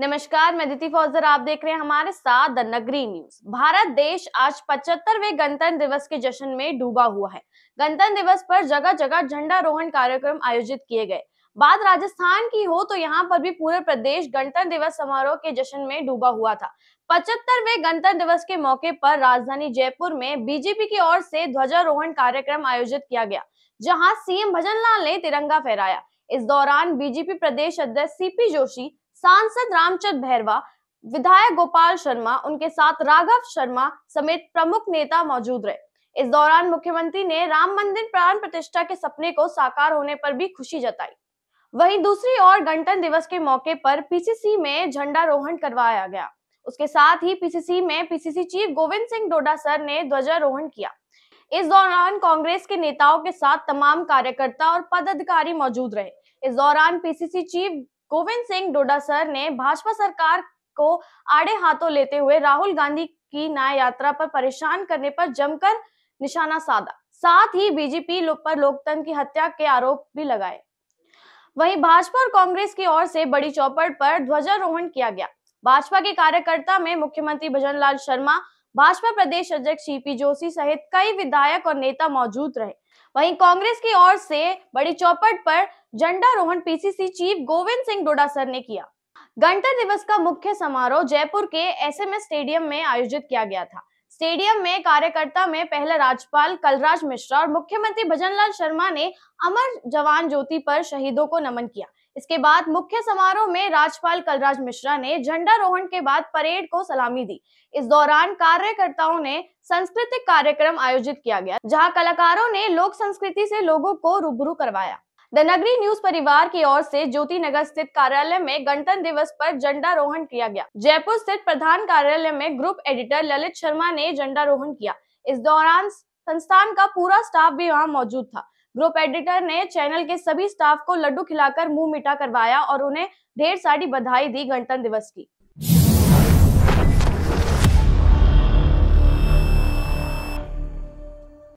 नमस्कार मैं दिति फौजर आप देख रहे हैं हमारे साथ द नगरी न्यूज भारत देश आज पचहत्तरवे गणतंत्र दिवस के जश्न में डूबा हुआ है गणतंत्र दिवस पर जगह जगह झंडा रोहन कार्यक्रम आयोजित किए गए बात राजस्थान की हो तो यहाँ पर भी पूरे प्रदेश गणतंत्र दिवस समारोह के जश्न में डूबा हुआ था पचहत्तरवे गणतंत्र दिवस के मौके पर राजधानी जयपुर में बीजेपी की ओर से ध्वजारोहण कार्यक्रम आयोजित किया गया जहां सीएम भजनलाल ने तिरंगा फहराया इस दौरान बीजेपी प्रदेश अध्यक्ष सीपी जोशी सांसद रामचंद्र भैरवा विधायक गोपाल शर्मा उनके साथ राघव शर्मा समेत प्रमुख नेता मौजूद रहे इस दौरान मुख्यमंत्री ने राम मंदिर प्राण प्रतिष्ठा के सपने को साकार होने पर भी खुशी जताई वहीं दूसरी ओर गणतंत्र दिवस के मौके पर पीसीसी में झंडारोहण करवाया गया उसके साथ ही पीसीसी में PCC chief Govind Singh Dotasra ने ध्वजारोहण किया इस दौरान कांग्रेस के नेताओं के साथ तमाम कार्यकर्ता और पदाधिकारी मौजूद रहे इस दौरान पीसीसी चीफ गोविंद सिंह डोडासर ने भाजपा सरकार को आड़े हाथों लेते हुए राहुल गांधी की न्याय यात्रा पर परेशान करने पर जमकर निशाना साधा साथ ही बीजेपी पर लोकतंत्र की हत्या के आरोप भी लगाए वहीं भाजपा और कांग्रेस की ओर से बड़ी चौपड़ पर ध्वजारोहण किया गया भाजपा के कार्यकर्ता में मुख्यमंत्री भजन लाल शर्मा भाजपा प्रदेश अध्यक्ष सीपी जोशी सहित कई विधायक और नेता मौजूद रहे वहीं कांग्रेस की ओर से बड़ी चौपट पर झंडारोहण पीसीसी चीफ गोविंद सिंह डोडासर ने किया गणतंत्र दिवस का मुख्य समारोह जयपुर के एसएमएस स्टेडियम में आयोजित किया गया था स्टेडियम में कार्यकर्ता में पहले राज्यपाल कलराज मिश्रा और मुख्यमंत्री भजनलाल शर्मा ने अमर जवान ज्योति पर शहीदों को नमन किया इसके बाद मुख्य समारोह में राज्यपाल कलराज मिश्रा ने झंडारोहण के बाद परेड को सलामी दी इस दौरान कार्यकर्ताओं ने सांस्कृतिक कार्यक्रम आयोजित किया गया जहां कलाकारों ने लोक संस्कृति से लोगों को रूबरू करवाया द नगरी न्यूज परिवार की ओर से ज्योति नगर स्थित कार्यालय में गणतंत्र दिवस पर झंडारोहण किया गया जयपुर स्थित प्रधान कार्यालय में ग्रुप एडिटर ललित शर्मा ने झंडारोहण किया इस दौरान संस्थान का पूरा स्टाफ भी वहां मौजूद था ग्रुप एडिटर ने चैनल के सभी स्टाफ को लड्डू खिलाकर मुंह मिटा करवाया और उन्हें ढेर सारी बधाई दी गणतंत्र दिवस की